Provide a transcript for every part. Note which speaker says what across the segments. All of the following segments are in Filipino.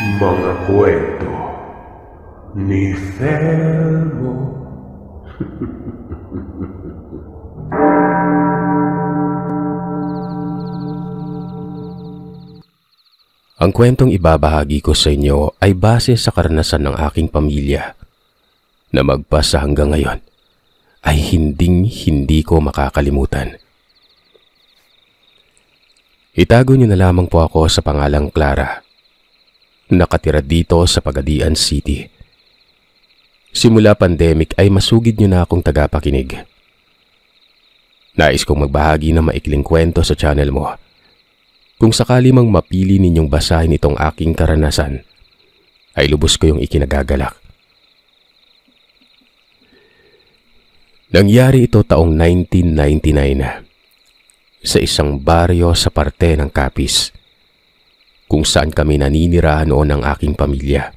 Speaker 1: mga kwento ni Thelmo. Ang kwentong ibabahagi ko sa inyo ay base sa karanasan ng aking pamilya na magpasa hanggang ngayon ay hinding hindi ko makakalimutan. Itago niyo na lamang po ako sa pangalang Clara nakatira dito sa Pagadian City. Simula pandemic ay masugid nyo na akong tagapakinig. Nais kong magbahagi ng maikling kwento sa channel mo. Kung sakali mang mapili ninyong basahin itong aking karanasan, ay lubos ko yung ikinagagalak. Nangyari ito taong 1999 sa isang baryo sa parte ng Capiz kung saan kami naninirahan noon ng aking pamilya.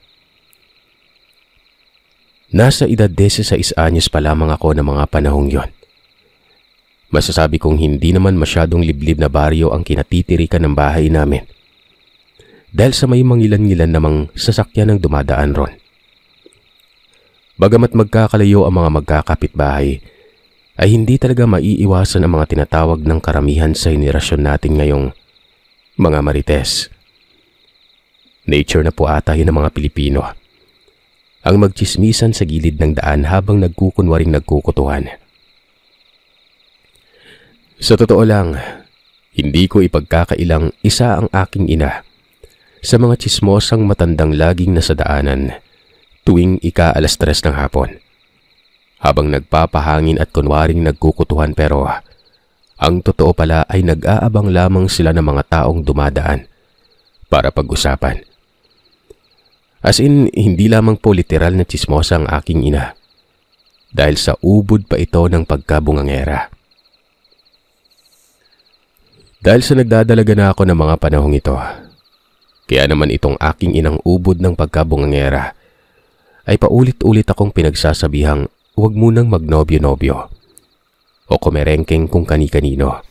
Speaker 1: Nasa edad 16 anyos pa lamang ako ng mga panahong yon. Masasabi kong hindi naman masyadong liblib na baryo ang kinatitirikan ng bahay namin. Dahil sa may mangilan-ngilan namang sasakyan ang dumadaan ron. Bagamat magkakalayo ang mga magkakapitbahay, ay hindi talaga maiiwasan ang mga tinatawag ng karamihan sa inirasyon natin ngayong mga marites. Nature na po ata yun ng mga Pilipino. Ang magchismisan sa gilid ng daan habang nagkukunwaring nagkukutuhan. Sa totoo lang, hindi ko ipagkakailang isa ang aking ina sa mga chismosang matandang laging nasa daanan tuwing ika alas tres ng hapon. Habang nagpapahangin at kunwaring nagkukutuhan pero ang totoo pala ay nag-aabang lamang sila ng mga taong dumadaan para pag-usapan As in, hindi lamang po literal na chismosa ang aking ina. Dahil sa ubod pa ito ng pagkabungangera. Dahil sa nagdadalaga na ako ng mga panahong ito, kaya naman itong aking inang ubod ng pagkabungangera ay paulit-ulit akong pinagsasabihang huwag munang magnobyo-nobyo o kumerengkeng kung kani-kanino.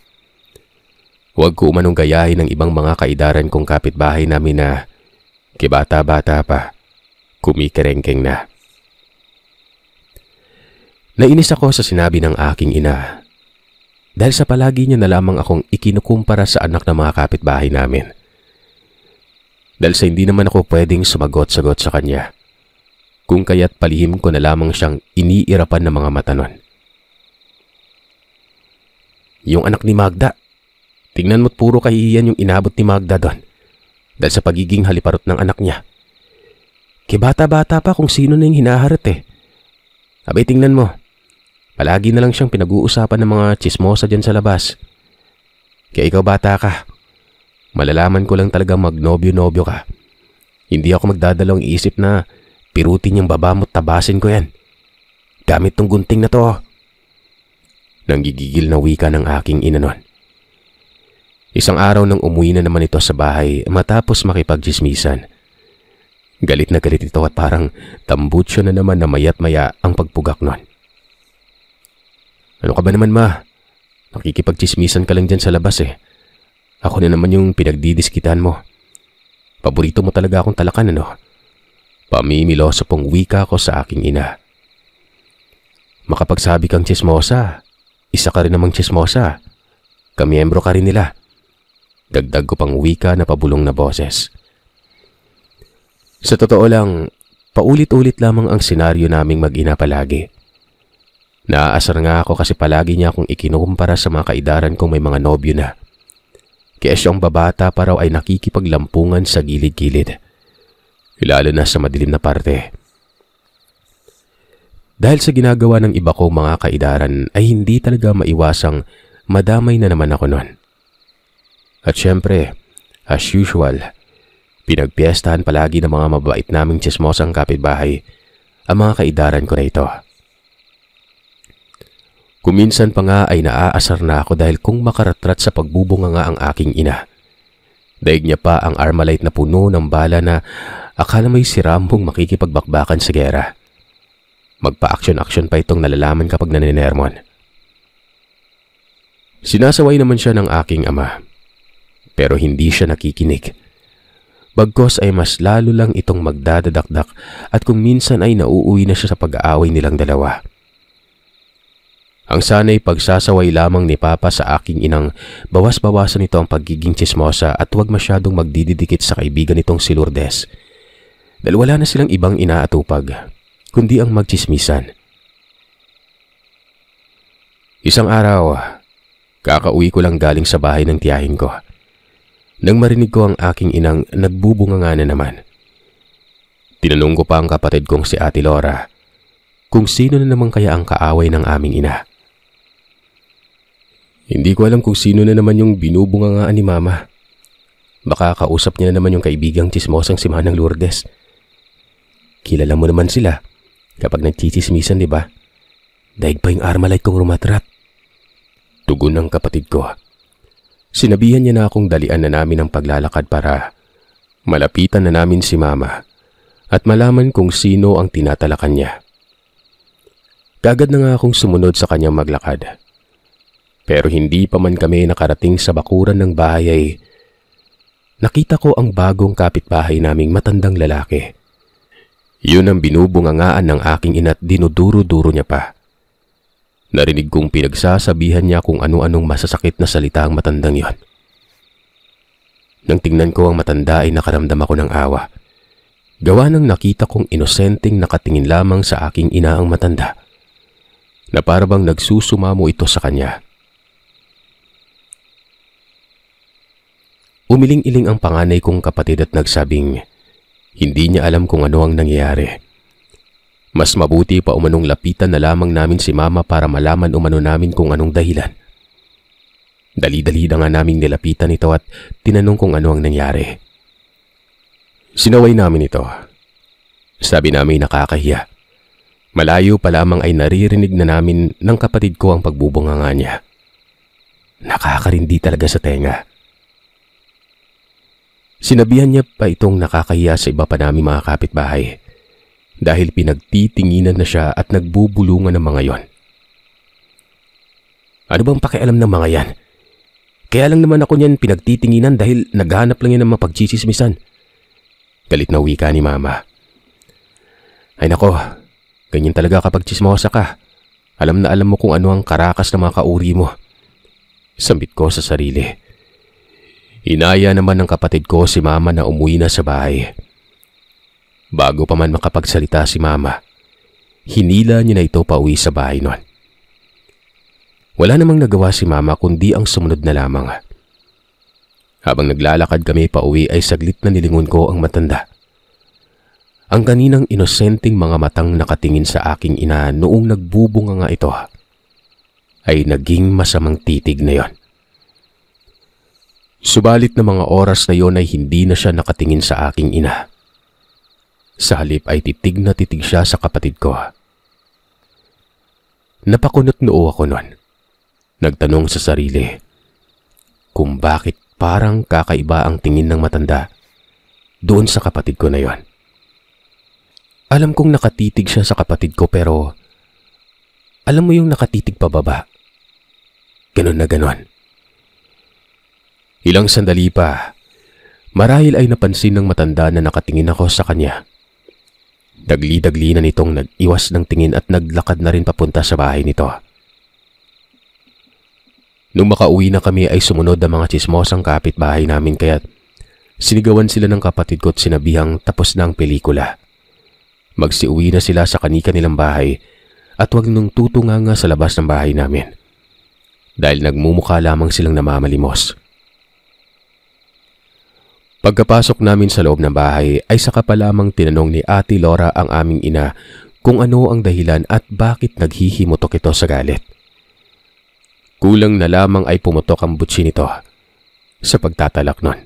Speaker 1: Huwag ko umanong gayahin ng ibang mga kaidaran kong kapitbahay namin na Kibata-bata pa. Kumikerengkeng na. Nainis ako sa sinabi ng aking ina. Dahil sa palagi niya na lamang akong ikinukumpara sa anak ng mga kapitbahay namin. Dahil sa hindi naman ako pwedeng sumagot-sagot sa kanya. Kung kaya't palihim ko na lamang siyang iniirapan ng mga mata Yung anak ni Magda. Tingnan mo't puro kahihiyan yung inabot ni Magda doon dahil sa pagiging haliparot ng anak niya. Kibata-bata pa kung sino na yung hinaharap eh. Abay tingnan mo, palagi na lang siyang pinag-uusapan ng mga chismosa dyan sa labas. Kaya ikaw bata ka, malalaman ko lang talaga magnobyo-nobyo ka. Hindi ako magdadalawang isip na pirutin yung baba mo't tabasin ko yan. Gamit tong gunting na to. Nanggigigil na wika ng aking inanon. Isang araw nang umuwi na naman ito sa bahay matapos makipagjismisan. Galit na galit ito at parang tambutsyo na naman na maya't maya ang pagpugak nun. Ano ka ba naman ma? Nakikipagchismisan ka lang dyan sa labas eh. Ako na naman yung pinagdidiskitan mo. Paborito mo talaga akong talakan ano? Pamimiloso pong wika ko sa aking ina. Makapagsabi kang chismosa, isa ka rin namang chismosa. Kamiyembro ka rin nila. Dagdag ko pang wika na pabulong na boses. Sa totoo lang, paulit-ulit lamang ang senaryo naming mag-ina palagi. Naaasar nga ako kasi palagi niya akong ikinukumpara sa mga kaidaran kong may mga nobyo na. Kaya siyang babata pa raw ay nakikipaglampungan sa gilid-gilid. Lalo na sa madilim na parte. Dahil sa ginagawa ng iba kong mga kaidaran ay hindi talaga maiwasang madamay na naman ako noon. At syempre, as usual, pinagpiestahan palagi ng mga mabait naming chismosang kapitbahay ang mga kaidaran ko na ito. Kuminsan pa nga ay naaasar na ako dahil kung makaratrat sa pagbubunga nga ang aking ina. Daig niya pa ang armalite na puno ng bala na akala may si Rambong makikipagbakbakan sa gera. Magpa-action-action pa itong nalalaman kapag naninermon. Sinasaway naman siya ng aking ama pero hindi siya nakikinig. Bagkos ay mas lalo lang itong magdadadakdak at kung minsan ay nauuwi na siya sa pag-aaway nilang dalawa. Ang sana'y pagsasaway lamang ni Papa sa aking inang, bawas-bawasan nito ang pagiging chismosa at huwag masyadong magdididikit sa kaibigan nitong si Lourdes. Dahil wala na silang ibang inaatupag, kundi ang magchismisan. Isang araw, kakauwi ko lang galing sa bahay ng tiyahin ko nang marinig ko ang aking inang nagbubunganga na naman. Tinanong ko pa ang kapatid kong si Ate Laura kung sino na naman kaya ang kaaway ng aming ina. Hindi ko alam kung sino na naman yung binubungangaan ni Mama. Baka kausap niya na naman yung kaibigang chismosang si Manang Lourdes. Kilala mo naman sila kapag nagchichismisan, di ba? Daig pa yung armalite kong rumatrap. Tugon ng kapatid ko. Sinabihan niya na akong dalian na namin ang paglalakad para malapitan na namin si mama at malaman kung sino ang tinatalakan niya. Kagad na nga akong sumunod sa kanyang maglakad. Pero hindi pa man kami nakarating sa bakuran ng bahay ay nakita ko ang bagong kapitbahay naming matandang lalaki. Yun ang binubungangaan ng aking ina't dinuduro-duro niya pa. Narinig kong pinagsasabihan niya kung ano-anong masasakit na salita ang matandang yon. Nang tingnan ko ang matanda ay nakaramdam ako ng awa. Gawa nang nakita kong inosenteng nakatingin lamang sa aking ina ang matanda na parabang nagsusumamo ito sa kanya. Umiling-iling ang panganay kong kapatid at nagsabing hindi niya alam kung ano ang nangyayari. Mas mabuti pa umanong lapitan na lamang namin si mama para malaman umano namin kung anong dahilan. Dali-dali na nga naming nilapitan ito at tinanong kung ano ang nangyari. Sinaway namin ito. Sabi namin nakakahiya. Malayo pa lamang ay naririnig na namin ng kapatid ko ang pagbubunganga niya. Nakakarindi talaga sa tenga. Sinabihan niya pa itong nakakahiya sa iba pa namin mga kapitbahay dahil pinagtitinginan na siya at nagbubulungan ng mga yon. Ano bang pakialam ng mga yan? Kaya lang naman ako niyan pinagtitinginan dahil naghanap lang yan ng mapagchichismisan. Galit na wika ni mama. Ay nako, ganyan talaga kapag chismosa ka. Alam na alam mo kung ano ang karakas ng mga kauri mo. Sambit ko sa sarili. Inaya naman ng kapatid ko si mama na umuwi na sa bahay. Bago pa man makapagsalita si mama, hinila niya na ito pauwi sa bahay noon. Wala namang nagawa si mama kundi ang sumunod na lamang. Habang naglalakad kami pauwi ay saglit na nilingon ko ang matanda. Ang kaninang inosenteng mga matang nakatingin sa aking ina noong nagbubunga nga ito ay naging masamang titig na yon. Subalit na mga oras na yon ay hindi na siya nakatingin sa aking ina sa halip ay titig na titig siya sa kapatid ko. Napakunot noo ako nun. Nagtanong sa sarili kung bakit parang kakaiba ang tingin ng matanda doon sa kapatid ko na yon. Alam kong nakatitig siya sa kapatid ko pero alam mo yung nakatitig pababa. Ganon na ganon. Ilang sandali pa, marahil ay napansin ng matanda na nakatingin ako sa kanya Dagli-dagli na nitong nag-iwas ng tingin at naglakad na rin papunta sa bahay nito. Nung makauwi na kami ay sumunod ang mga chismosang kapitbahay namin kaya sinigawan sila ng kapatid ko at sinabihang tapos na ang pelikula. Magsiuwi na sila sa kanika nilang bahay at wag nung tutunganga sa labas ng bahay namin. Dahil nagmumukha lamang silang namamalimos. Pagkapasok namin sa loob ng bahay ay saka pa lamang tinanong ni Ate Laura ang aming ina kung ano ang dahilan at bakit naghihimutok ito sa galit. Kulang na lamang ay pumutok ang butsi nito sa pagtatalak nun.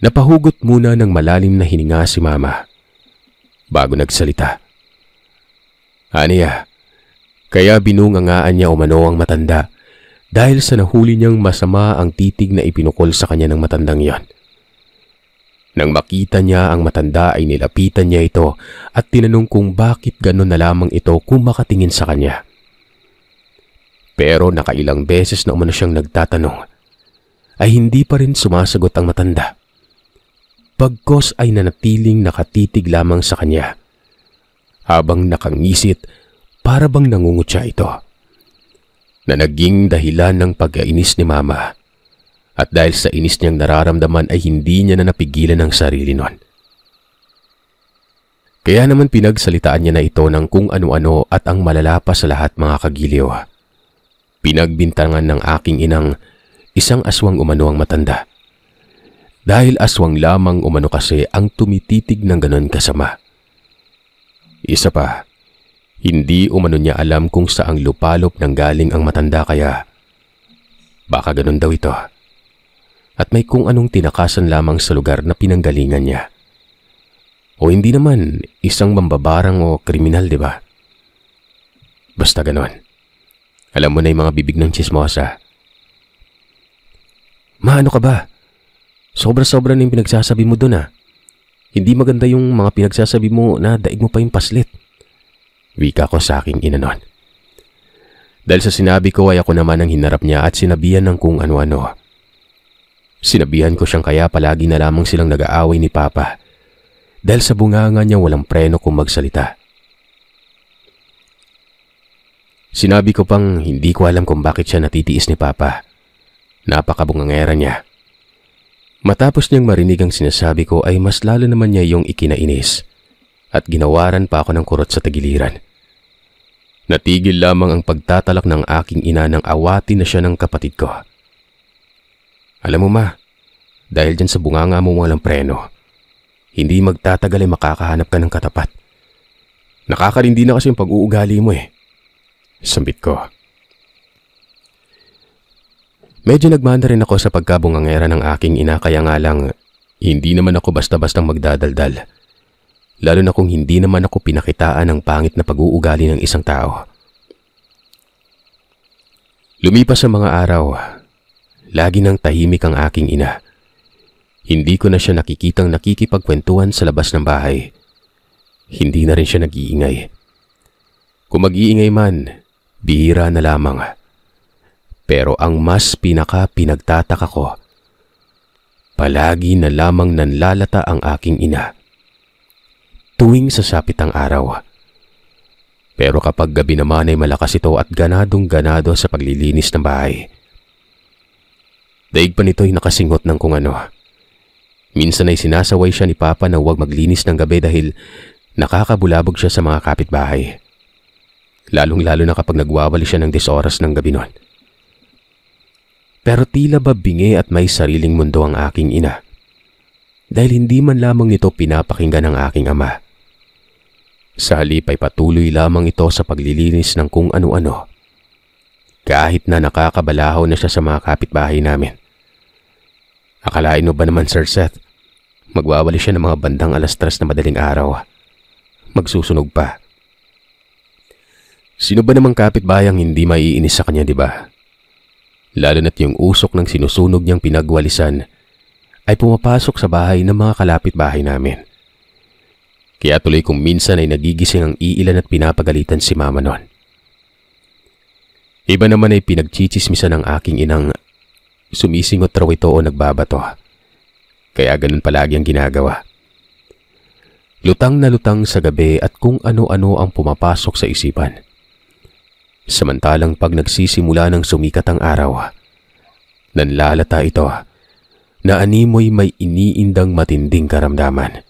Speaker 1: Napahugot muna ng malalim na hininga si mama bago nagsalita. Aniya, kaya binungangaan niya umano ang matanda dahil sa nahuli niyang masama ang titig na ipinukol sa kanya ng matandang iyon. Nang makita niya ang matanda ay nilapitan niya ito at tinanong kung bakit gano'n na lamang ito kung makatingin sa kanya. Pero nakailang beses na umano siyang nagtatanong ay hindi pa rin sumasagot ang matanda. Pagkos ay nanatiling nakatitig lamang sa kanya. Habang nakangisit, para bang nangungutya ito na naging dahilan ng pagkainis ni Mama. At dahil sa inis niyang nararamdaman ay hindi niya na napigilan ang sarili nun. Kaya naman pinagsalitaan niya na ito ng kung ano-ano at ang malala sa lahat mga kagiliw. Pinagbintangan ng aking inang isang aswang umano ang matanda. Dahil aswang lamang umano kasi ang tumititig ng ganon kasama. Isa pa, hindi umano niya alam kung saang lupalop nang galing ang matanda kaya. Baka ganun daw ito. At may kung anong tinakasan lamang sa lugar na pinanggalingan niya. O hindi naman isang mambabarang o kriminal, di ba? Basta ganun. Alam mo na yung mga bibig ng chismosa. Maano ka ba? Sobra-sobra na yung pinagsasabi mo doon ah. Hindi maganda yung mga pinagsasabi mo na daig mo pa yung paslit. Wika ko sa aking inanon. Dahil sa sinabi ko ay ako naman ang hinarap niya at sinabihan ng kung ano-ano. Sinabihan ko siyang kaya palagi na lamang silang nag-aaway ni Papa dahil sa bunganga niya walang preno kung magsalita. Sinabi ko pang hindi ko alam kung bakit siya natitiis ni Papa. Napakabungangera niya. Matapos niyang marinig ang sinasabi ko ay mas lalo naman niya yung ikinainis at ginawaran pa ako ng kurot sa tagiliran. Natigil lamang ang pagtatalak ng aking ina nang awati na siya ng kapatid ko. Alam mo ma, dahil dyan sa bunganga mo walang preno, hindi magtatagal ay makakahanap ka ng katapat. Nakakarindi na kasi yung pag-uugali mo eh. Sambit ko. Medyo nagmanda rin ako sa pagkabungangera ng aking ina kaya nga lang hindi naman ako basta-bastang magdadaldal lalo na kung hindi naman ako pinakitaan ng pangit na pag-uugali ng isang tao. Lumipas ang mga araw, lagi nang tahimik ang aking ina. Hindi ko na siya nakikitang nakikipagkwentuhan sa labas ng bahay. Hindi na rin siya nag-iingay. Kung mag-iingay man, bihira na lamang. Pero ang mas pinaka-pinagtataka ko, palagi na lamang nanlalata ang aking ina tuwing sasapit ang araw. Pero kapag gabi naman ay malakas ito at ganadong ganado sa paglilinis ng bahay. Daig pa nito ay nakasingot ng kung ano. Minsan ay sinasaway siya ni Papa na huwag maglinis ng gabi dahil nakakabulabog siya sa mga kapitbahay. Lalong-lalo na kapag nagwawali siya ng 10 ng gabi noon. Pero tila ba bingi at may sariling mundo ang aking ina? Dahil hindi man lamang nito pinapakinggan ng aking ama. Sa halip ay patuloy lamang ito sa paglilinis ng kung ano-ano. Kahit na nakakabalahaw na siya sa mga kapitbahay namin. Akalain mo ba naman Sir Seth? Magwawali siya ng mga bandang alas tres na madaling araw. Ah. Magsusunog pa. Sino ba namang kapitbahay ang hindi maiinis sa kanya, di ba? Lalo na't yung usok ng sinusunog niyang pinagwalisan ay pumapasok sa bahay ng mga kalapit bahay namin. Kaya tuloy kung minsan ay nagigising ang iilan at pinapagalitan si mama noon. Iba naman ay pinagchichismisan ng aking inang sumisingot raw ito o nagbabato. Kaya ganun palagi ang ginagawa. Lutang na lutang sa gabi at kung ano-ano ang pumapasok sa isipan. Samantalang pag nagsisimula ng sumikat ang araw, nanlalata ito na animoy may iniindang matinding karamdaman.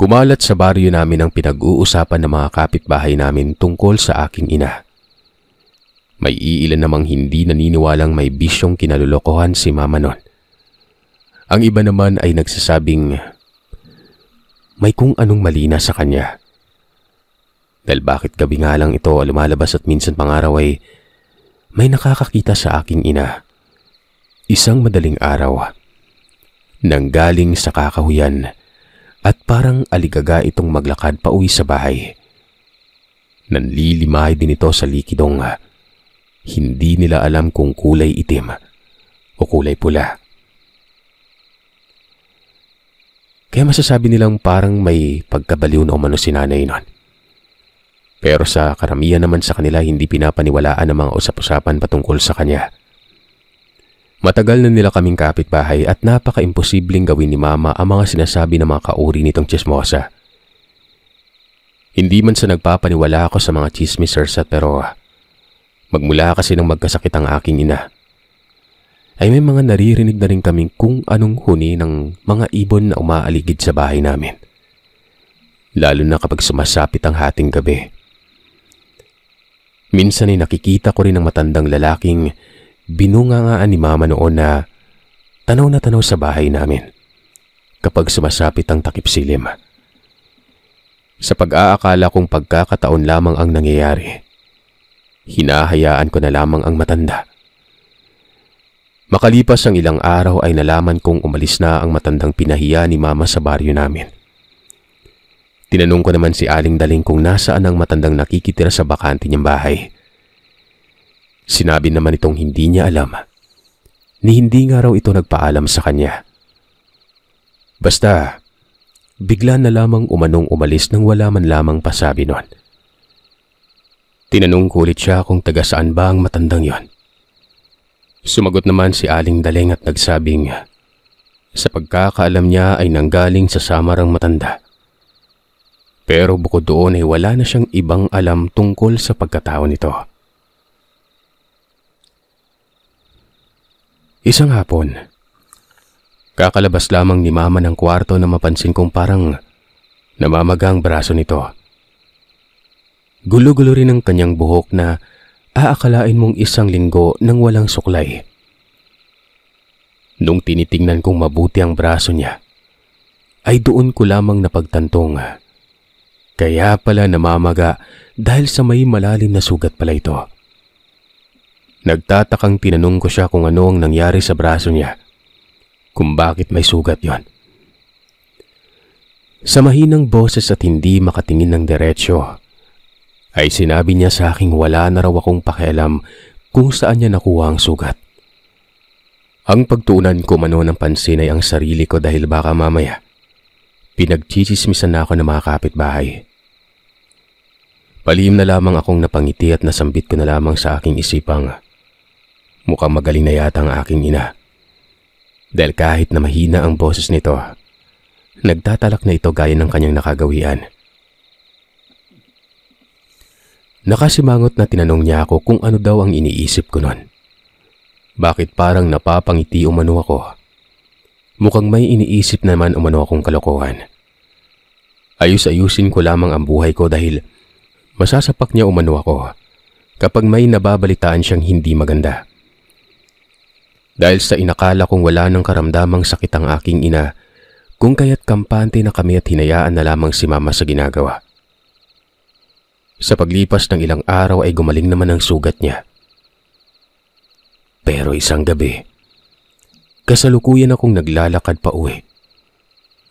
Speaker 1: Kumalat sa baryo namin ang pinag-uusapan ng mga kapitbahay namin tungkol sa aking ina. May iilan namang hindi naniniwalang may bisyong kinalulukohan si mama nun. Ang iba naman ay nagsasabing may kung anong mali na sa kanya. Dahil bakit gabi nga lang ito lumalabas at minsan pangaraw ay may nakakakita sa aking ina. Isang madaling araw. Nanggaling sa kakahuyan at parang aligaga itong maglakad pa uwi sa bahay. Nanlilimay din ito sa likidong hindi nila alam kung kulay itim o kulay pula. Kaya masasabi nilang parang may pagkabaliw na umano si nanay nun. Pero sa karamihan naman sa kanila hindi pinapaniwalaan ang mga usap-usapan patungkol sa kanya. Matagal na nila kaming kapitbahay at napaka-imposibleng gawin ni Mama ang mga sinasabi ng mga kauri nitong chismosa. Hindi man sa nagpapaniwala ako sa mga chismisers at peroa. Magmula kasi nang magkasakit ang aking ina. Ay may mga naririnig na rin kaming kung anong huni ng mga ibon na umaaligid sa bahay namin. Lalo na kapag sumasapit ang hating gabi. Minsan ay nakikita ko rin ang matandang lalaking binunganga ni mama noon na tanaw na tanaw sa bahay namin kapag sumasapit ang takip silim. Sa pag-aakala kong pagkakataon lamang ang nangyayari, hinahayaan ko na lamang ang matanda. Makalipas ang ilang araw ay nalaman kong umalis na ang matandang pinahiya ni mama sa baryo namin. Tinanong ko naman si Aling Daling kung nasaan ang matandang nakikitira sa bakante niyang bahay. Sinabi naman itong hindi niya alam. Ni hindi nga raw ito nagpaalam sa kanya. Basta, bigla na lamang umanong umalis nang wala man lamang pasabi noon. Tinanong ko ulit siya kung taga saan ba ang matandang yon. Sumagot naman si Aling Daleng at nagsabing, sa pagkakaalam niya ay nanggaling sa samarang matanda. Pero bukod doon ay wala na siyang ibang alam tungkol sa pagkatao nito. Isang hapon, kakalabas lamang ni mama ng kwarto na mapansin kong parang namamagang braso nito. Gulo-gulo rin ang kanyang buhok na aakalain mong isang linggo nang walang suklay. Nung tinitingnan kong mabuti ang braso niya, ay doon ko lamang napagtantong. Kaya pala namamaga dahil sa may malalim na sugat pala ito. Nagtatakang tinanong ko siya kung ano ang nangyari sa braso niya. Kung bakit may sugat yon. Sa mahinang boses at hindi makatingin ng diretsyo, ay sinabi niya sa akin wala na raw akong pakialam kung saan niya nakuha ang sugat. Ang pagtuunan ko mano ng pansin ay ang sarili ko dahil baka mamaya pinagchichismisan na ako ng mga kapitbahay. Palihim na lamang akong napangiti at nasambit ko na lamang sa aking isipang Mukhang magaling na yata ang aking ina. Dahil kahit na mahina ang boses nito, nagtatalak na ito gaya ng kanyang nakagawian. Nakasimangot na tinanong niya ako kung ano daw ang iniisip ko noon. Bakit parang napapangiti umano ako? Mukhang may iniisip naman umano akong kalokohan. Ayus-ayusin ko lamang ang buhay ko dahil masasapak niya umano ako kapag may nababalitaan siyang hindi maganda. Dahil sa inakala kong wala ng karamdamang sakit ang aking ina, kung kaya't kampante na kami at hinayaan na lamang si mama sa ginagawa. Sa paglipas ng ilang araw ay gumaling naman ang sugat niya. Pero isang gabi, kasalukuyan akong naglalakad pa uwi.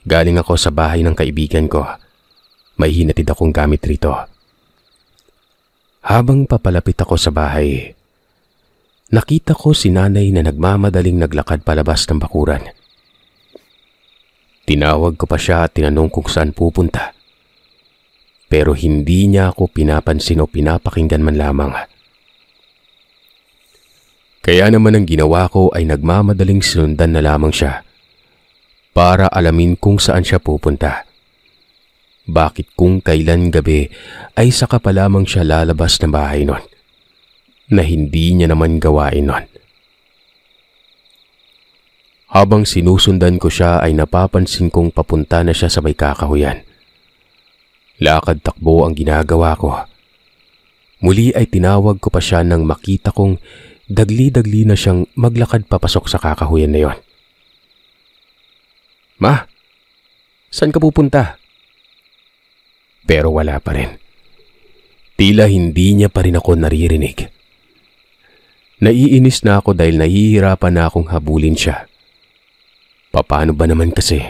Speaker 1: Galing ako sa bahay ng kaibigan ko. May hinatid akong gamit rito. Habang papalapit ako sa bahay, nakita ko si nanay na nagmamadaling naglakad palabas ng bakuran. Tinawag ko pa siya at tinanong kung saan pupunta. Pero hindi niya ako pinapansin o pinapakinggan man lamang. Kaya naman ang ginawa ko ay nagmamadaling sundan na lamang siya para alamin kung saan siya pupunta. Bakit kung kailan gabi ay saka pa lamang siya lalabas ng bahay noon? na hindi niya naman gawain nun. Habang sinusundan ko siya ay napapansin kong papunta na siya sa may kakahuyan. Lakad takbo ang ginagawa ko. Muli ay tinawag ko pa siya nang makita kong dagli-dagli na siyang maglakad papasok sa kakahuyan na yon. Ma, saan ka pupunta? Pero wala pa rin. Tila hindi niya pa rin ako naririnig. Naiinis na ako dahil nahihirapan na akong habulin siya. Papaano ba naman kasi?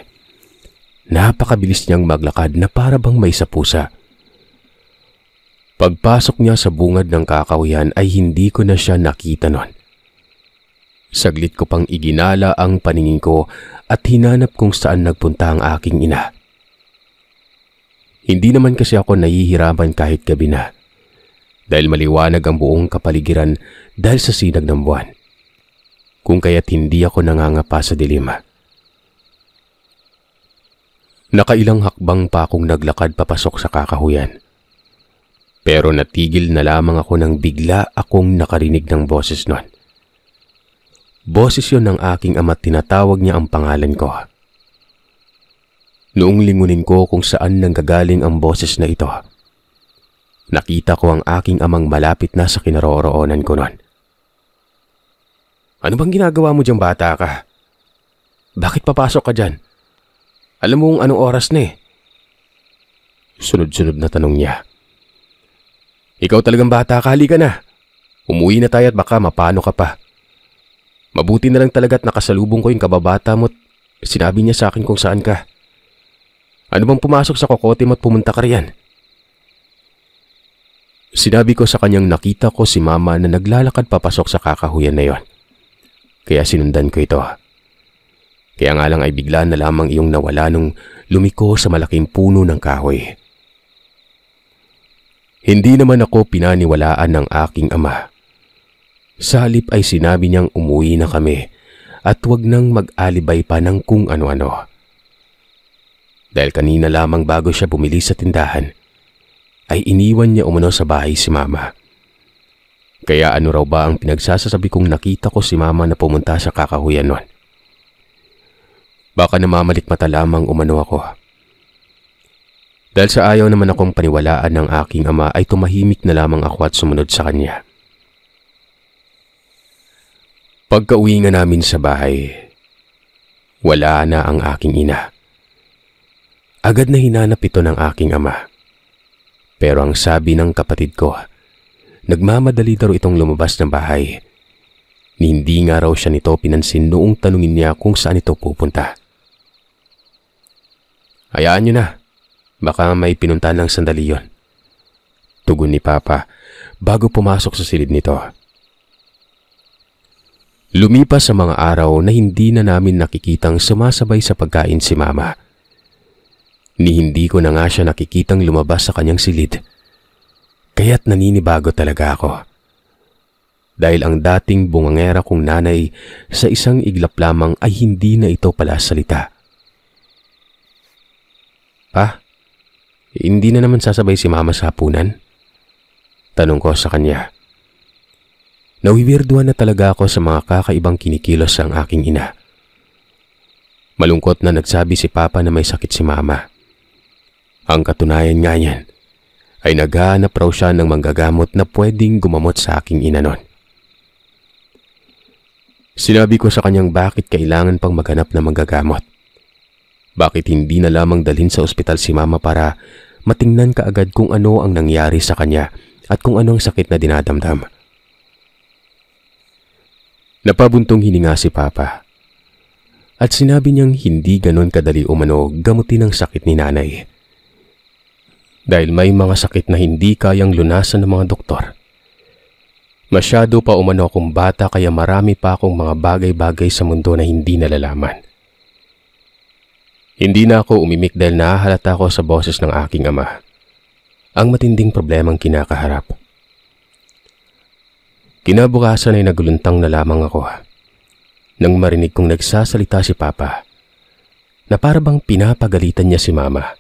Speaker 1: Napakabilis niyang maglakad na para bang may pusa. Pagpasok niya sa bungad ng kakawihan ay hindi ko na siya nakita nun. Saglit ko pang iginala ang paningin ko at hinanap kung saan nagpunta ang aking ina. Hindi naman kasi ako nahihirapan kahit gabi na dahil maliwanag ang buong kapaligiran dahil sa sinag ng buwan. Kung kaya't hindi ako nangangapa sa dilim. Nakailang hakbang pa akong naglakad papasok sa kakahuyan. Pero natigil na lamang ako nang bigla akong nakarinig ng boses nun. Boses yon ng aking ama tinatawag niya ang pangalan ko. Noong lingunin ko kung saan nanggagaling ang boses na ito, Nakita ko ang aking amang malapit na sa kinaroroonan ko noon. Ano bang ginagawa mo dyan bata ka? Bakit papasok ka dyan? Alam mo mong anong oras na eh. Sunod-sunod na tanong niya. Ikaw talagang bata ka, halika na. Umuwi na tayo at baka mapano ka pa. Mabuti na lang talaga at nakasalubong ko yung kababata mo't sinabi niya sa akin kung saan ka. Ano bang pumasok sa kokote mo't pumunta ka riyan? Sinabi ko sa kanyang nakita ko si mama na naglalakad papasok sa kakahuyan na yon. Kaya sinundan ko ito. Kaya nga lang ay bigla na lamang iyong nawala nung lumiko sa malaking puno ng kahoy. Hindi naman ako pinaniwalaan ng aking ama. Sa halip ay sinabi niyang umuwi na kami at wag nang mag-alibay pa ng kung ano-ano. Dahil kanina lamang bago siya bumili sa tindahan, ay iniwan niya umano sa bahay si mama. Kaya ano raw ba ang pinagsasasabi kong nakita ko si mama na pumunta sa kakahuyan nun? Baka namamalik mata lamang umano ako. Dahil sa ayaw naman akong paniwalaan ng aking ama ay tumahimik na lamang ako at sumunod sa kanya. Pagka-uwi nga namin sa bahay, wala na ang aking ina. Agad na hinanap ito ng aking ama. Pero ang sabi ng kapatid ko, nagmamadali daw itong lumabas ng bahay. Hindi nga raw siya nito pinansin noong tanungin niya kung saan ito pupunta. Hayaan niyo na. Baka may pinunta lang sandali yon. Tugon ni Papa bago pumasok sa silid nito. Lumipas sa mga araw na hindi na namin nakikitang sumasabay sa pagkain si Mama ni hindi ko na nga siya nakikitang lumabas sa kanyang silid. Kaya't naninibago talaga ako. Dahil ang dating bungangera kong nanay sa isang iglap lamang ay hindi na ito pala salita. Pa, hindi na naman sasabay si mama sa hapunan? Tanong ko sa kanya. Nawiwirduan na talaga ako sa mga kakaibang kinikilos ng aking ina. Malungkot na nagsabi si Papa na may sakit si Mama. Ang katunayan nga yan ay naghahanap raw siya ng manggagamot na pwedeng gumamot sa aking ina nun. Sinabi ko sa kanyang bakit kailangan pang maghanap ng manggagamot. Bakit hindi na lamang dalhin sa ospital si mama para matingnan kaagad kung ano ang nangyari sa kanya at kung anong sakit na dinadamdam. Napabuntong hininga si Papa at sinabi niyang hindi ganon kadali umano gamutin ang sakit ni nanay dahil may mga sakit na hindi kayang lunasan ng mga doktor. Masyado pa umano akong bata kaya marami pa akong mga bagay-bagay sa mundo na hindi nalalaman. Hindi na ako umimik dahil nahahalata ko sa boses ng aking ama. Ang matinding problemang kinakaharap. Kinabukasan ay naguluntang na lamang ako. Nang marinig kong nagsasalita si Papa, na parabang pinapagalitan niya si Mama.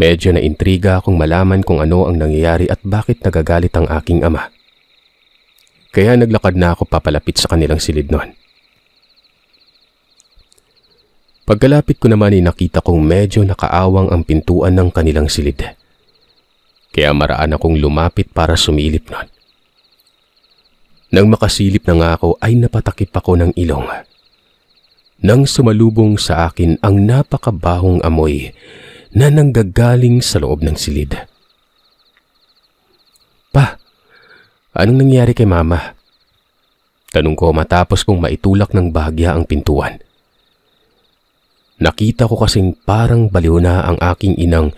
Speaker 1: Medyo na intriga akong malaman kung ano ang nangyayari at bakit nagagalit ang aking ama. Kaya naglakad na ako papalapit sa kanilang silid noon. Pagkalapit ko naman ay nakita kong medyo nakaawang ang pintuan ng kanilang silid. Kaya maraan akong lumapit para sumilip noon. Nang makasilip na nga ako ay napatakip ako ng ilong. Nang sumalubong sa akin ang napakabahong amoy na nanggagaling sa loob ng silid. Pa, anong nangyari kay mama? Tanong ko matapos kong maitulak ng bahagya ang pintuan. Nakita ko kasing parang baliw na ang aking inang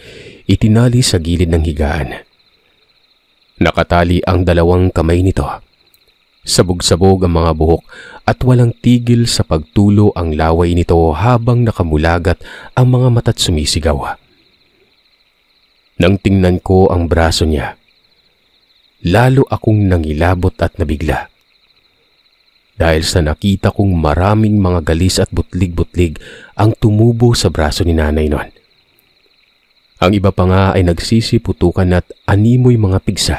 Speaker 1: itinali sa gilid ng higaan. Nakatali ang dalawang kamay nito. Sabog-sabog ang mga buhok at walang tigil sa pagtulo ang laway nito habang nakamulagat ang mga mata't sumisigaw nang tingnan ko ang braso niya. Lalo akong nangilabot at nabigla. Dahil sa nakita kong maraming mga galis at butlig-butlig ang tumubo sa braso ni nanay noon. Ang iba pa nga ay nagsisiputukan at animoy mga pigsa.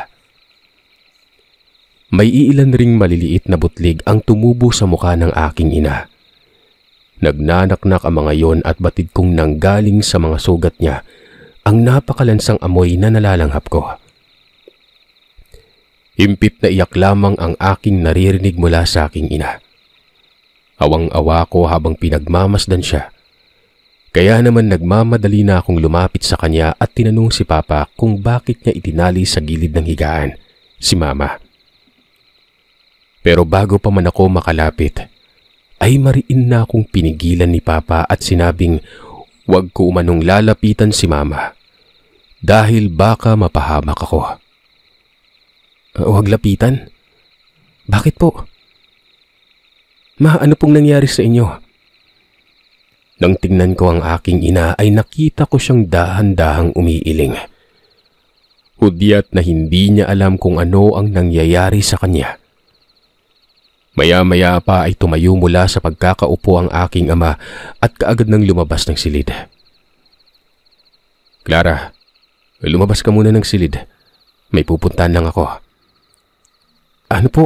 Speaker 1: May iilan ring maliliit na butlig ang tumubo sa mukha ng aking ina. Nagnanaknak ang mga yon at batid kong nanggaling sa mga sugat niya ang napakalansang amoy na nalalanghap ko. Impit na iyak lamang ang aking naririnig mula sa aking ina. Awang-awa ko habang pinagmamasdan siya. Kaya naman nagmamadali na akong lumapit sa kanya at tinanong si Papa kung bakit niya itinali sa gilid ng higaan, si Mama. Pero bago pa man ako makalapit, ay mariin na akong pinigilan ni Papa at sinabing Huwag ko umanong lalapitan si mama dahil baka mapahamak ako. Ah, huwag lapitan? Bakit po? Ma, ano pong nangyari sa inyo? Nang tingnan ko ang aking ina ay nakita ko siyang dahan-dahang umiiling. Hudyat na hindi niya alam kung ano ang nangyayari sa kanya. Maya-maya pa ay tumayo mula sa pagkakaupo ang aking ama at kaagad nang lumabas ng silid. Clara, lumabas ka muna ng silid. May pupuntahan lang ako. Ano po?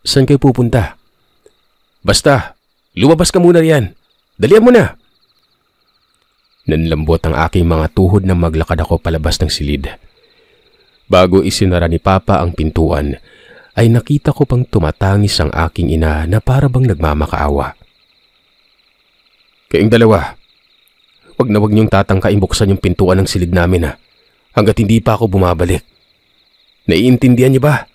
Speaker 1: Saan kayo pupunta? Basta, lumabas ka muna riyan. Dalian mo na! Nanlambot ang aking mga tuhod nang maglakad ako palabas ng silid. Bago isinara ni Papa ang pintuan, ay nakita ko pang tumatangis ang aking ina na para bang nagmamakaawa. Kayong dalawa, wag na wag niyong tatangkain buksan yung pintuan ng silid namin ha, hanggat hindi pa ako bumabalik. Naiintindihan niyo ba?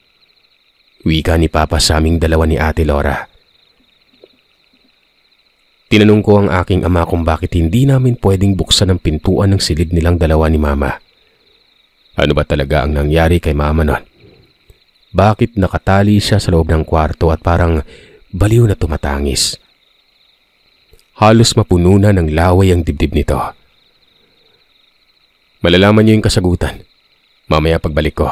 Speaker 1: Wika ni Papa sa aming dalawa ni Ate Laura. Tinanong ko ang aking ama kung bakit hindi namin pwedeng buksan ang pintuan ng silid nilang dalawa ni Mama. Ano ba talaga ang nangyari kay Mama noon? bakit nakatali siya sa loob ng kwarto at parang baliw na tumatangis. Halos mapuno na ng laway ang dibdib nito. Malalaman niyo yung kasagutan. Mamaya pagbalik ko.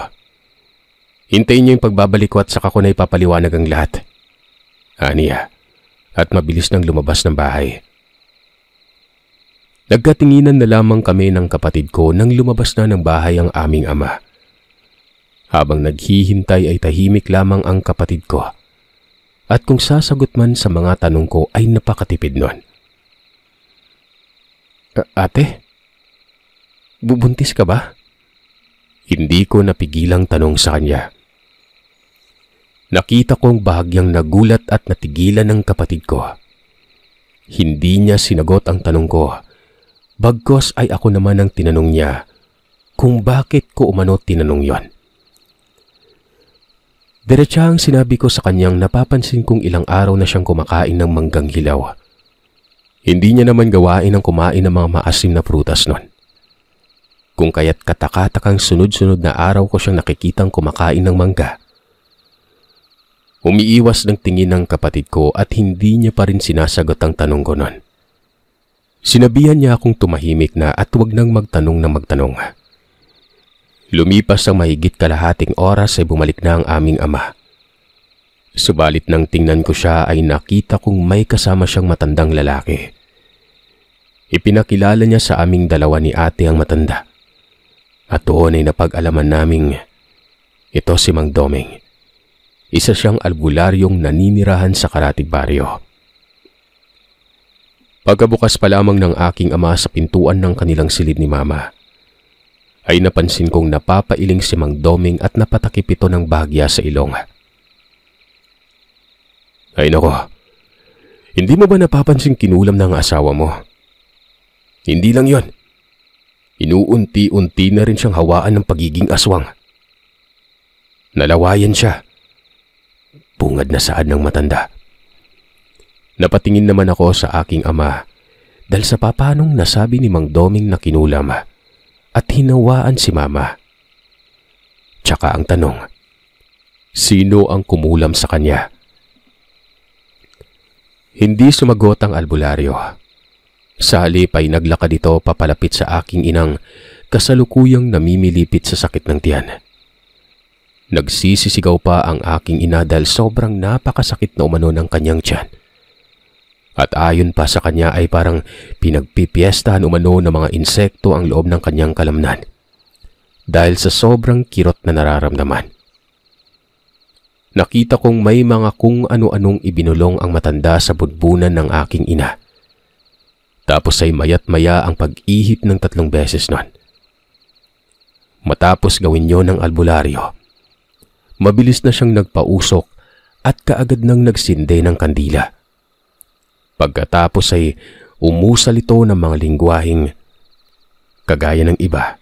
Speaker 1: Hintayin niyo yung pagbabalik ko at saka ko na ipapaliwanag ang lahat. Aniya, at mabilis nang lumabas ng bahay. Nagkatinginan na lamang kami ng kapatid ko nang lumabas na ng bahay ang aming ama. Habang naghihintay ay tahimik lamang ang kapatid ko. At kung sasagot man sa mga tanong ko ay napakatipid nun. Ate? Bubuntis ka ba? Hindi ko napigilang tanong sa kanya. Nakita kong bahagyang nagulat at natigilan ng kapatid ko. Hindi niya sinagot ang tanong ko. Bagkos ay ako naman ang tinanong niya kung bakit ko umano tinanong yon ang sinabi ko sa kanyang napapansin kong ilang araw na siyang kumakain ng manggang hilaw. Hindi niya naman gawain ang kumain ng mga maasim na prutas nun. Kung kaya't katakatakang sunod-sunod na araw ko siyang nakikitang kumakain ng mangga. Umiiwas ng tingin ng kapatid ko at hindi niya pa rin sinasagot ang tanong ko nun. Sinabihan niya akong tumahimik na at huwag nang magtanong na magtanong. Lumipas ang mahigit kalahating oras ay bumalik na ang aming ama. Subalit nang tingnan ko siya ay nakita kong may kasama siyang matandang lalaki. Ipinakilala niya sa aming dalawa ni ate ang matanda. At doon ay napag-alaman naming ito si Mang Doming. Isa siyang albularyong naninirahan sa Karatig Baryo. Pagkabukas pa lamang ng aking ama sa pintuan ng kanilang silid ni Mama, ay napansin kong napapailing si Mang Doming at napatakip ito ng bagya sa ilong. Ay nako, hindi mo ba napapansin kinulam ng asawa mo? Hindi lang yon. Inuunti-unti na rin siyang hawaan ng pagiging aswang. Nalawayan siya. Bungad na saad ng matanda. Napatingin naman ako sa aking ama dahil sa papanong nasabi ni Mang Doming na kinulam at hinawaan si mama. Tsaka ang tanong, sino ang kumulam sa kanya? Hindi sumagot ang albularyo. Sa halip ay naglakad ito papalapit sa aking inang kasalukuyang namimilipit sa sakit ng tiyan. Nagsisisigaw pa ang aking ina dahil sobrang napakasakit na umano ng kanyang tiyan. At ayon pa sa kanya ay parang pinagpipiestahan umano ng mga insekto ang loob ng kanyang kalamnan dahil sa sobrang kirot na nararamdaman. Nakita kong may mga kung ano-anong ibinulong ang matanda sa budbunan ng aking ina. Tapos ay mayat maya ang pag-ihip ng tatlong beses nun. Matapos gawin yon ng albularyo, mabilis na siyang nagpausok at kaagad nang nagsinde ng kandila. Pagkatapos ay umusal ito ng mga lingwaheng kagaya ng iba.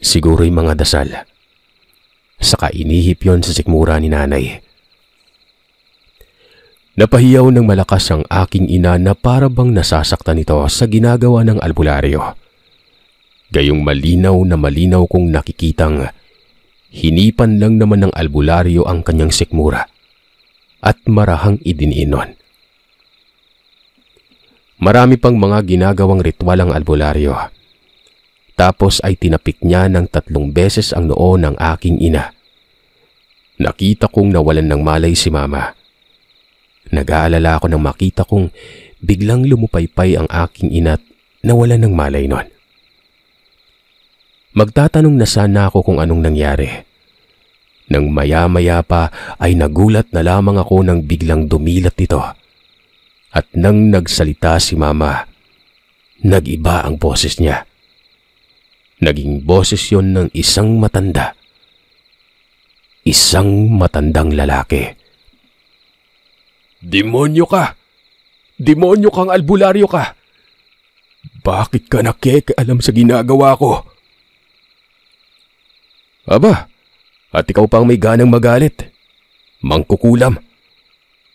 Speaker 1: Siguro'y mga dasal. Saka inihip yon sa sikmura ni nanay. Napahiyaw ng malakas ang aking ina na para bang nasasaktan nito sa ginagawa ng albularyo. Gayong malinaw na malinaw kong nakikitang hinipan lang naman ng albularyo ang kanyang sikmura at marahang idininon. Marami pang mga ginagawang ritual ang albularyo. Tapos ay tinapik niya ng tatlong beses ang noo ng aking ina. Nakita kong nawalan ng malay si mama. Nag-aalala ako nang makita kong biglang lumupaypay ang aking ina't nawalan ng malay noon. Magtatanong na sana ako kung anong nangyari. Nang maya-maya pa ay nagulat na lamang ako nang biglang dumilat ito. At nang nagsalita si mama, nagiba ang boses niya. Naging boses yon ng isang matanda. Isang matandang lalaki. Demonyo ka! Demonyo kang albularyo ka! Bakit ka nakikialam sa ginagawa ko? Aba, at ikaw pang may ganang magalit. Mangkukulam.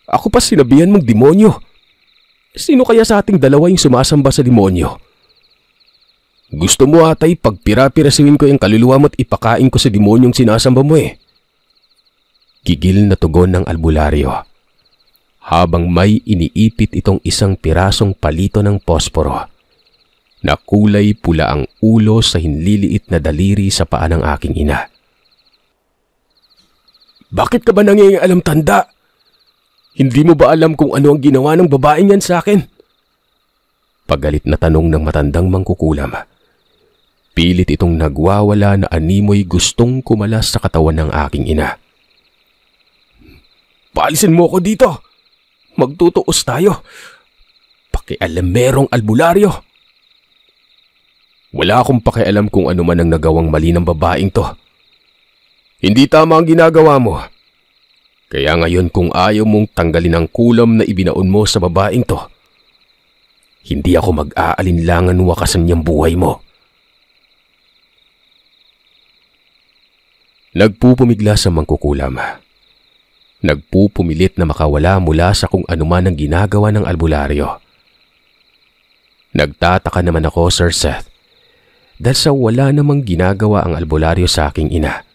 Speaker 1: Ako pa sinabihan mong demonyo. Sino kaya sa ating dalawa yung sumasamba sa demonyo? Gusto mo atay pagpira-pirasimin ko yung kaluluwa mo at ipakain ko sa demonyong sinasamba mo eh. Gigil na tugon ng albularyo. Habang may iniipit itong isang pirasong palito ng posporo na kulay pula ang ulo sa hinliliit na daliri sa paa ng aking ina. Bakit ka ba nangyayalam tanda? Hindi mo ba alam kung ano ang ginawa ng babaeng yan sa akin? Pagalit na tanong ng matandang mangkukulam. Pilit itong nagwawala na animoy gustong kumalas sa katawan ng aking ina. Paalisin mo ako dito! Magtutuos tayo! Pakialam merong albularyo! Wala akong pakialam kung ano man ang nagawang mali ng babaeng to. Hindi tama ang ginagawa mo. Kaya ngayon kung ayaw mong tanggalin ang kulam na ibinaon mo sa babaeng to, hindi ako mag-aalinlangan wakasan niyang buhay mo. Nagpupumigla sa mangkukulam. Nagpupumilit na makawala mula sa kung anuman ang ginagawa ng albularyo. Nagtataka naman ako, Sir Seth, dahil sa wala namang ginagawa ang albularyo sa aking ina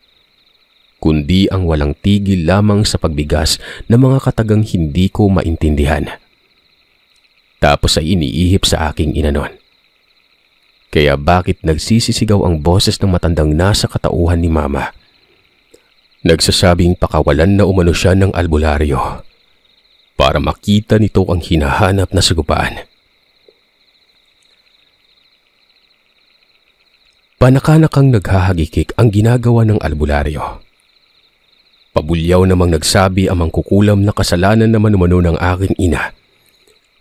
Speaker 1: kundi ang walang tigil lamang sa pagbigas ng mga katagang hindi ko maintindihan. Tapos ay iniihip sa aking inanon. Kaya bakit nagsisisigaw ang boses ng matandang nasa katauhan ni Mama? Nagsasabing pakawalan na umano siya ng albularyo para makita nito ang hinahanap na sagupaan. Panakanakang naghahagikik ang ginagawa ng albularyo. Pabulyaw namang nagsabi ang mangkukulam na kasalanan naman manumano ng aking ina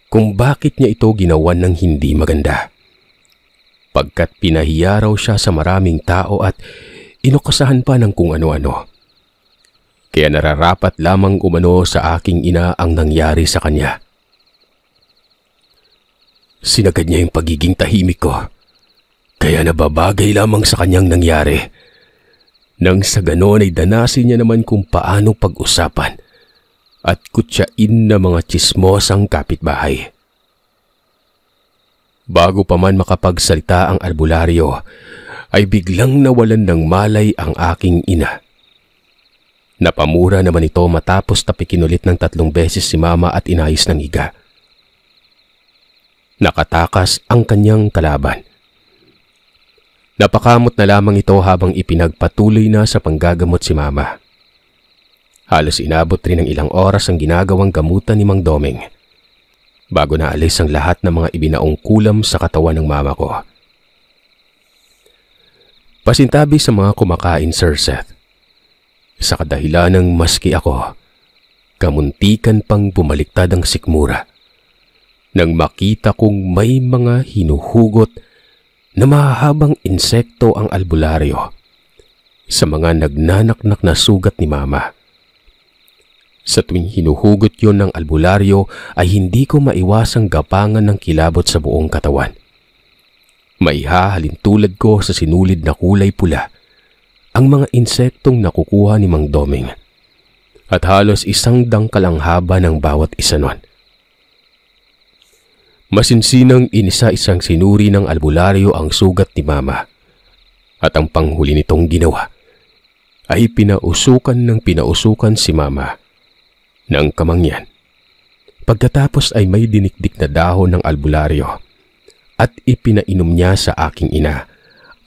Speaker 1: kung bakit niya ito ginawan ng hindi maganda. Pagkat pinahiya raw siya sa maraming tao at inukasahan pa ng kung ano-ano. Kaya nararapat lamang umano sa aking ina ang nangyari sa kanya. Sinagad niya yung pagiging tahimik ko. Kaya nababagay lamang sa kanyang nangyari. Nang sa ganon ay danasin niya naman kung paano pag-usapan at kutsain na mga chismos ang kapitbahay. Bago pa man makapagsalita ang albularyo, ay biglang nawalan ng malay ang aking ina. Napamura naman ito matapos tapikin ulit ng tatlong beses si mama at inayos ng higa. Nakatakas ang kanyang kalaban. Napakamot na lamang ito habang ipinagpatuloy na sa panggagamot si Mama. Halos inabot rin ng ilang oras ang ginagawang gamutan ni Mang Doming bago na alis ang lahat ng mga ibinaong kulam sa katawan ng mama ko. Pasintabi sa mga kumakain, Sir Seth. Sa kadahilan ng maski ako, kamuntikan pang bumaliktad ang sikmura nang makita kong may mga hinuhugot na mahahabang insekto ang albularyo sa mga nagnanaknak na sugat ni Mama. Sa tuwing hinuhugot yon ng albularyo ay hindi ko maiwasang gapangan ng kilabot sa buong katawan. Maihahalin tulad ko sa sinulid na kulay pula ang mga insektong nakukuha ni Mang Doming at halos isang dangkal ang haba ng bawat isa nun. Masinsinang inisa-isang sinuri ng albularyo ang sugat ni Mama. At ang panghuli nitong ginawa ay pinausukan ng pinausukan si Mama ng kamangyan. Pagkatapos ay may dinikdik na dahon ng albularyo at ipinainom niya sa aking ina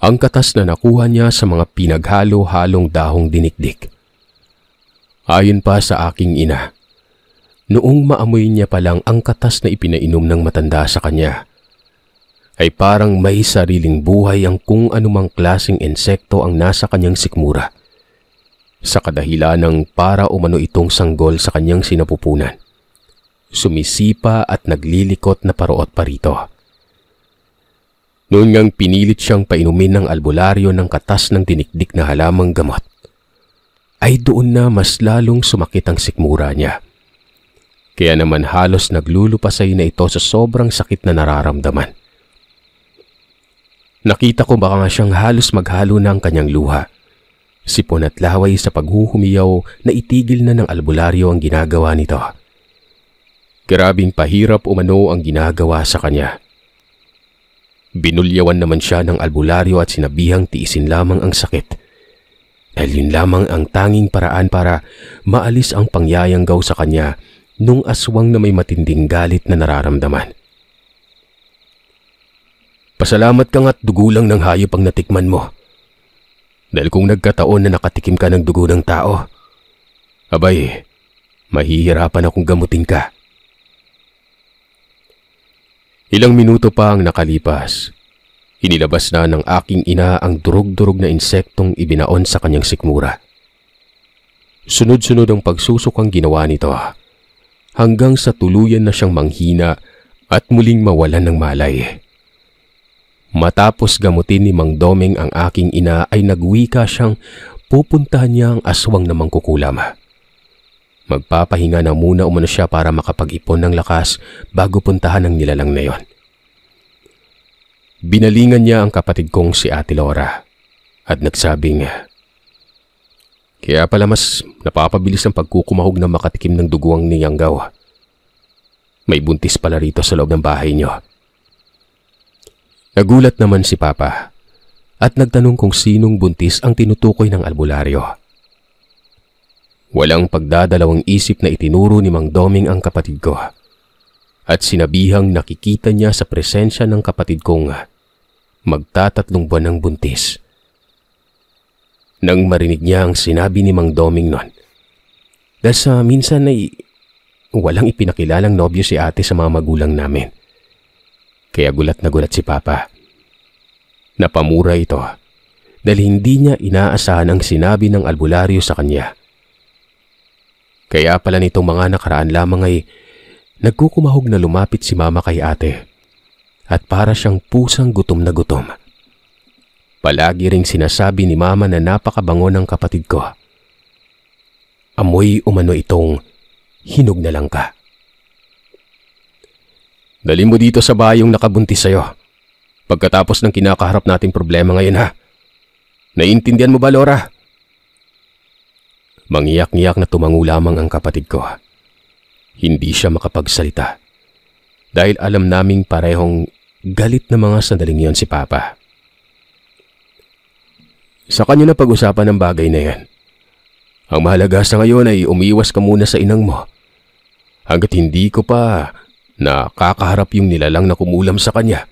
Speaker 1: ang katas na nakuha niya sa mga pinaghalo-halong dahong dinikdik. Ayon pa sa aking ina, noong maamoy niya palang ang katas na ipinainom ng matanda sa kanya, ay parang may sariling buhay ang kung anumang klasing insekto ang nasa kanyang sikmura. Sa kadahilan ng para umano itong sanggol sa kanyang sinapupunan, sumisipa at naglilikot na paroot pa rito. Noon ngang pinilit siyang painumin ng albularyo ng katas ng dinikdik na halamang gamot, ay doon na mas lalong sumakit ang sikmura niya. Kaya naman halos naglulupasay na ito sa sobrang sakit na nararamdaman. Nakita ko baka nga siyang halos maghalo na ang kanyang luha. Sipon at laway sa paghuhumiyaw na itigil na ng albularyo ang ginagawa nito. Grabing pahirap umano ang ginagawa sa kanya. Binulyawan naman siya ng albularyo at sinabihang tiisin lamang ang sakit. Dahil yun lamang ang tanging paraan para maalis ang pangyayanggaw sa kanya nung aswang na may matinding galit na nararamdaman. Pasalamat kang at dugulang lang ng hayop ang natikman mo. Dahil kung nagkataon na nakatikim ka ng dugo ng tao, abay, mahihirapan akong gamutin ka. Ilang minuto pa ang nakalipas. Inilabas na ng aking ina ang durog-durog na insektong ibinaon sa kanyang sikmura. Sunod-sunod ang pagsusok ang ginawa nito hanggang sa tuluyan na siyang manghina at muling mawalan ng malay. Matapos gamutin ni Mang Doming ang aking ina ay nagwika siyang pupuntahan niya ang aswang na mangkukulam. Magpapahinga na muna umano siya para makapag-ipon ng lakas bago puntahan ang nilalang na yon. Binalingan niya ang kapatid kong si Ate Laura at nagsabing, kaya pala mas napapabilis ang pagkukumahog ng makatikim ng duguang ang niyanggaw. May buntis pala rito sa loob ng bahay niyo. Nagulat naman si Papa at nagtanong kung sinong buntis ang tinutukoy ng albularyo. Walang pagdadalawang isip na itinuro ni Mang Doming ang kapatid ko at sinabihang nakikita niya sa presensya ng kapatid kong magtatatlong buwan ng buntis nang marinig niya ang sinabi ni Mang Doming noon. Dahil sa minsan ay walang ipinakilalang nobyo si ate sa mga magulang namin. Kaya gulat na gulat si Papa. Napamura ito dahil hindi niya inaasahan ang sinabi ng albularyo sa kanya. Kaya pala nitong mga nakaraan lamang ay nagkukumahog na lumapit si mama kay ate at para siyang pusang gutom na gutom. Palagi ring sinasabi ni mama na napakabango ng kapatid ko. Amoy umano itong hinog na lang ka. Dali mo dito sa bayong nakabuntis sa'yo. Pagkatapos ng kinakaharap nating problema ngayon ha. Naiintindihan mo ba Laura? Mangiyak-ngiyak na tumangu lamang ang kapatid ko. Hindi siya makapagsalita. Dahil alam naming parehong galit na mga sandaling yon si Papa. Sa kanya na pag-usapan ang bagay na yan. Ang mahalaga sa ngayon ay umiwas ka muna sa inang mo. Hanggat hindi ko pa nakakaharap yung nilalang na kumulam sa kanya.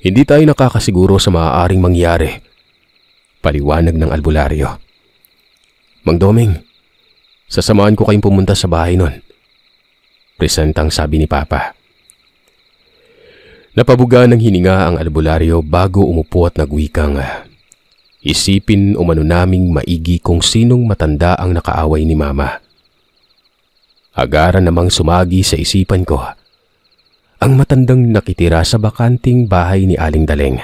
Speaker 1: Hindi tayo nakakasiguro sa maaaring mangyari. Paliwanag ng albularyo. Mang Doming, sasamahan ko kayong pumunta sa bahay nun. Presentang sabi ni Papa. Napabuga ng hininga ang albularyo bago umupo at nagwikang ah, Isipin umano naming maigi kung sinong matanda ang nakaaway ni Mama. Agara namang sumagi sa isipan ko ang matandang nakitira sa bakanting bahay ni Aling Daleng.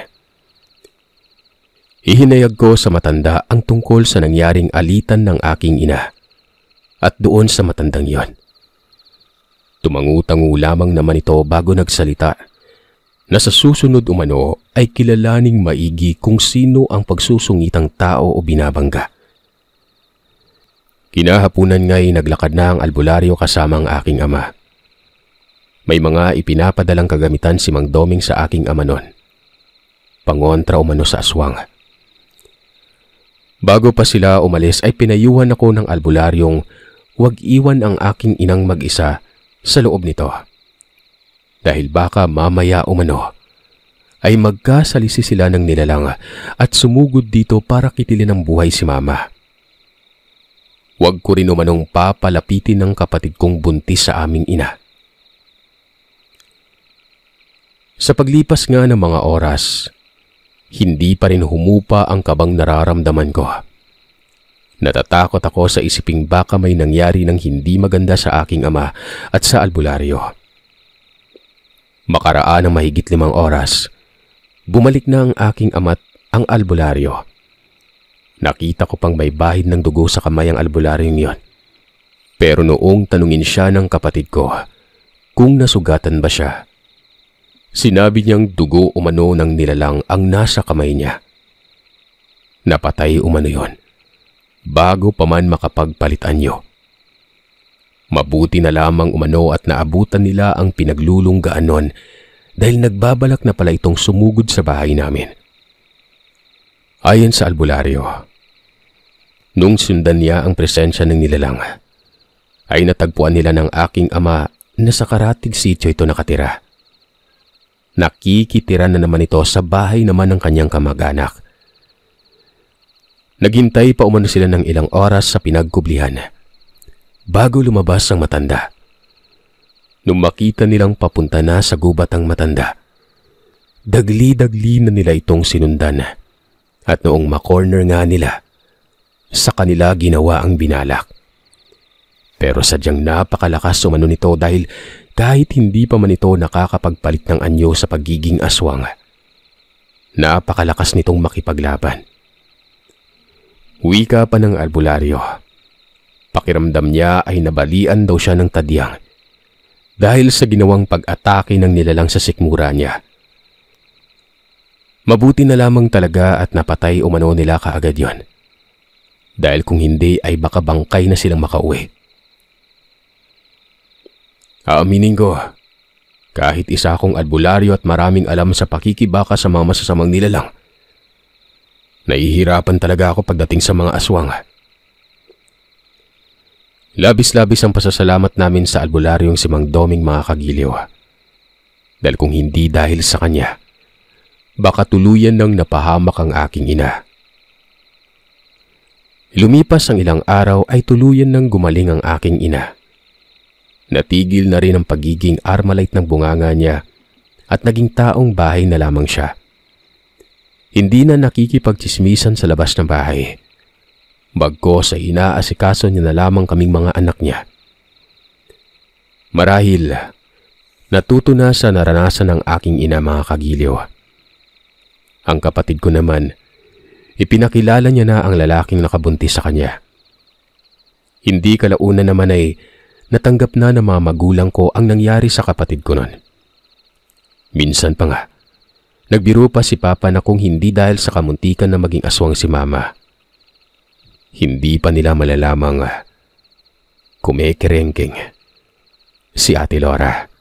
Speaker 1: Ihinayag ko sa matanda ang tungkol sa nangyaring alitan ng aking ina at doon sa matandang yon. Tumangutangu lamang naman ito bago nagsalita na sa susunod umano ay kilalaning maigi kung sino ang pagsusungitang tao o binabangga. Kinahapunan nga'y naglakad na ang albularyo kasama ang aking ama. May mga ipinapadalang kagamitan si Mang Doming sa aking ama noon. Pangontra umano sa aswang. Bago pa sila umalis ay pinayuhan ako ng albularyong huwag iwan ang aking inang mag-isa sa loob nito dahil baka mamaya umano ay magkasalisi sila ng nilalang at sumugod dito para kitilin ang buhay si mama. Huwag ko rin umanong papalapitin ng kapatid kong buntis sa aming ina. Sa paglipas nga ng mga oras, hindi pa rin humupa ang kabang nararamdaman ko. Natatakot ako sa isiping baka may nangyari ng hindi maganda sa aking ama at sa albularyo. Makaraan ng mahigit limang oras, bumalik na ang aking amat ang albularyo. Nakita ko pang may bahid ng dugo sa kamay ang albularyong yon. Pero noong tanungin siya ng kapatid ko kung nasugatan ba siya, sinabi niyang dugo umano ng nilalang ang nasa kamay niya. Napatay umano yon bago pa man makapagpalitan niyo. Mabuti na lamang umano at naabutan nila ang pinaglulunggaan nun dahil nagbabalak na pala itong sumugod sa bahay namin. Ayon sa albularyo, nung sundan niya ang presensya ng nilalang, ay natagpuan nila ng aking ama na sa karatig sityo ito nakatira. Nakikitira na naman ito sa bahay naman ng kanyang kamag-anak. Naghintay pa umano sila ng ilang oras sa pinagkublihan bago lumabas ang matanda. Nung makita nilang papunta na sa gubat ang matanda, dagli-dagli na nila itong sinundan. At noong makorner nga nila, sa kanila ginawa ang binalak. Pero sadyang napakalakas umano nito dahil kahit hindi pa man ito nakakapagpalit ng anyo sa pagiging aswang. Napakalakas nitong makipaglaban. Wika pa ng albularyo Pakiramdam niya ay nabalian daw siya ng tadyang dahil sa ginawang pag-atake ng nilalang sa sikmura niya. Mabuti na lamang talaga at napatay umano nila kaagad yon. Dahil kung hindi ay baka bangkay na silang makauwi. Aaminin ko, kahit isa akong albularyo at maraming alam sa pakikibaka sa mga masasamang nilalang, nahihirapan talaga ako pagdating sa mga aswang. Labis-labis ang pasasalamat namin sa albularyong si Mang Doming mga kagiliw. Dahil kung hindi dahil sa kanya, baka tuluyan nang napahamak ang aking ina. Lumipas ang ilang araw ay tuluyan nang gumaling ang aking ina. Natigil na rin ang pagiging armalite ng bunganga niya at naging taong bahay na lamang siya. Hindi na nakikipagtsismisan sa labas ng bahay bago sa inaasikaso niya na lamang kaming mga anak niya. Marahil, natuto na sa naranasan ng aking ina mga kagiliw. Ang kapatid ko naman, ipinakilala niya na ang lalaking nakabuntis sa kanya. Hindi kalauna naman ay natanggap na ng mga magulang ko ang nangyari sa kapatid ko nun. Minsan pa nga, nagbiro pa si Papa na kung hindi dahil sa kamuntikan na maging aswang si Mama, hindi pa nila malalamang kumekerengking si Ate Laura.